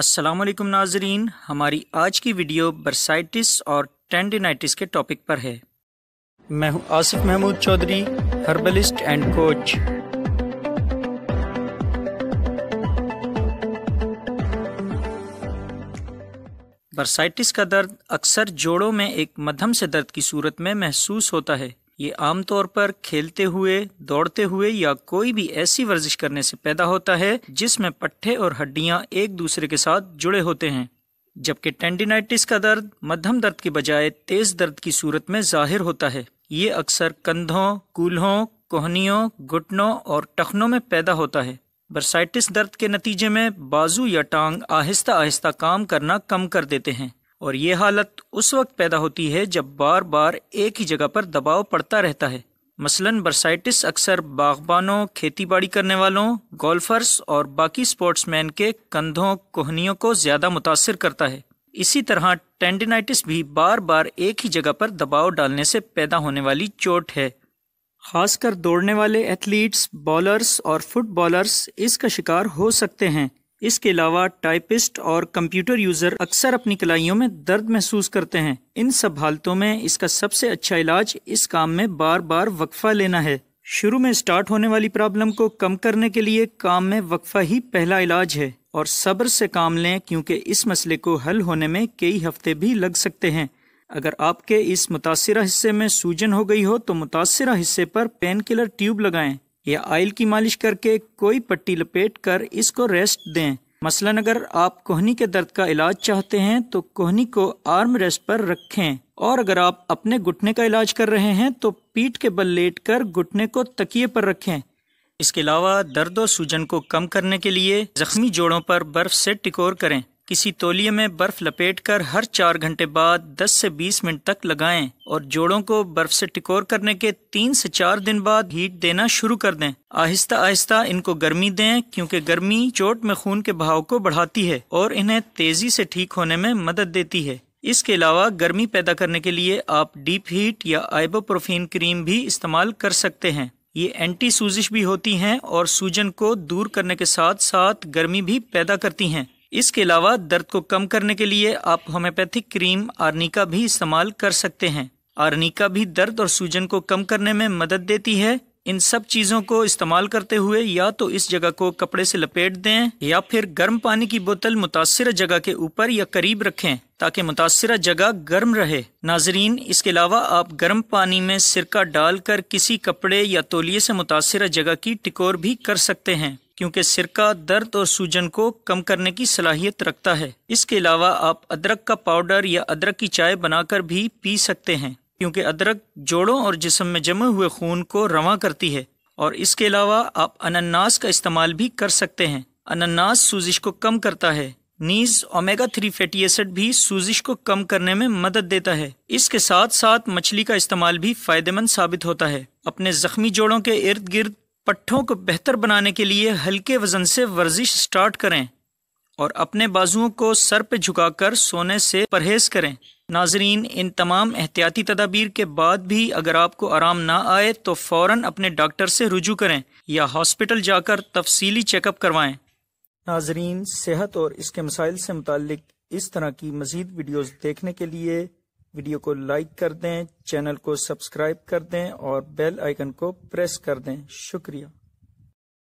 अस्सलाम वालेकुम नाजरीन हमारी आज की वीडियो बर्साइटिस और टेंडिनाइटिस के टॉपिक पर है मैं हूं Asif Mahmood Chaudhry herbalist and coach bursitis का दर्द अक्सर जोड़ों में एक मध्यम से दर्द की सूरत में महसूस होता है ये आमतौर पर खेलते हुए दौड़ते हुए या कोई भी ऐसी वर्जिश करने से पैदा होता है जिसमें पट्टे और हड्डियां एक दूसरे के साथ जुड़े होते हैं जबकि टेंडिनाइटिस का दर्द मध्यम दर्द के बजाय तेज दर्द की सूरत में जाहिर होता है ये अक्सर कंधों कूल्हों कोहनियों घुटनों और टखनों में पैदा होता है बर्साइटिस दर्द के नतीजे में बाजू या टांग आहिस्ता आहिस्ता काम करना कम कर देते हैं और ये हालत उस वक्त पैदा होती है जब बार बार एक ही जगह पर दबाव पड़ता रहता है मसलन बर्साइटिस अक्सर बागबानों खेतीबाड़ी करने वालों गोल्फर्स और बाकी स्पोर्ट्समैन के कंधों कोहनियों को ज़्यादा मुतासर करता है इसी तरह टेंडेनाइटिस भी बार बार एक ही जगह पर दबाव डालने से पैदा होने वाली चोट है खासकर दौड़ने वाले एथलीट्स बॉलर्स और फुटबॉलर्स इसका शिकार हो सकते हैं इसके अलावा टाइपिस्ट और कंप्यूटर यूज़र अक्सर अपनी कलाइयों में दर्द महसूस करते हैं इन सब हालतों में इसका सबसे अच्छा इलाज इस काम में बार बार वक्फा लेना है शुरू में स्टार्ट होने वाली प्रॉब्लम को कम करने के लिए काम में वक्फा ही पहला इलाज है और सब्र से काम लें क्योंकि इस मसले को हल होने में कई हफ्ते भी लग सकते हैं अगर आपके इस मुतासर हिस्से में सूजन हो गई हो तो मुतासर हिस्से पर पेन किलर ट्यूब लगाएं या आयल की मालिश करके कोई पट्टी लपेट कर इसको रेस्ट दें मसलन अगर आप कोहनी के दर्द का इलाज चाहते हैं तो कोहनी को आर्म रेस्ट पर रखें और अगर आप अपने घुटने का इलाज कर रहे हैं तो पीठ के बल लेट कर घुटने को तकिए पर रखें इसके अलावा दर्द और सूजन को कम करने के लिए जख्मी जोड़ों पर बर्फ से टिकोर करें किसी तौलिए में बर्फ लपेटकर हर चार घंटे बाद 10 से 20 मिनट तक लगाएं और जोड़ों को बर्फ से टिकोर करने के तीन से चार दिन बाद हीट देना शुरू कर दें आहिस्ता आहिस्ता इनको गर्मी दें क्योंकि गर्मी चोट में खून के बहाव को बढ़ाती है और इन्हें तेजी से ठीक होने में मदद देती है इसके अलावा गर्मी पैदा करने के लिए आप डीप हीट या आइबोप्रोफीन क्रीम भी इस्तेमाल कर सकते हैं ये एंटी सूजिश भी होती हैं और सूजन को दूर करने के साथ साथ गर्मी भी पैदा करती हैं इसके अलावा दर्द को कम करने के लिए आप होम्योपैथिक क्रीम आर्निका भी इस्तेमाल कर सकते हैं आर्निका भी दर्द और सूजन को कम करने में मदद देती है इन सब चीजों को इस्तेमाल करते हुए या तो इस जगह को कपड़े से लपेट दें या फिर गर्म पानी की बोतल मुतासर जगह के ऊपर या करीब रखें ताकि मुतासर जगह गर्म रहे नाजरीन इसके अलावा आप गर्म पानी में सिरका डालकर किसी कपड़े या तोलिए से मुतासर जगह की टिकोर भी कर सकते हैं क्योंकि सिरका दर्द और सूजन को कम करने की सलाहियत रखता है इसके अलावा आप अदरक का पाउडर या अदरक की चाय बनाकर भी पी सकते हैं क्योंकि अदरक जोड़ों और जिसम में जमे हुए खून को रवा करती है और इसके अलावा आप अनन्नास का इस्तेमाल भी कर सकते हैं अनन्नास सूजिश को कम करता है नीज ओमेगा थ्री फैटी एसिड भी सूजिश को कम करने में मदद देता है इसके साथ साथ मछली का इस्तेमाल भी फायदेमंद साबित होता है अपने जख्मी जोड़ों के इर्द गिर्द पट्ठों को बेहतर बनाने के लिए हल्के वजन से वर्जिश स्टार्ट करें और अपने बाजुओं को सर पर झुकाकर सोने से परहेज करें नाजरीन इन तमाम एहतियाती तदाबीर के बाद भी अगर आपको आराम ना आए तो फौरन अपने डॉक्टर से रुजू करें या हॉस्पिटल जाकर तफसीली चेकअप करवाएं नाजरीन सेहत और इसके मसाइल से मुतल इस तरह की मज़ीद वीडियोज़ देखने के लिए वीडियो को लाइक कर दें चैनल को सब्सक्राइब कर दें और बेल आइकन को प्रेस कर दें शुक्रिया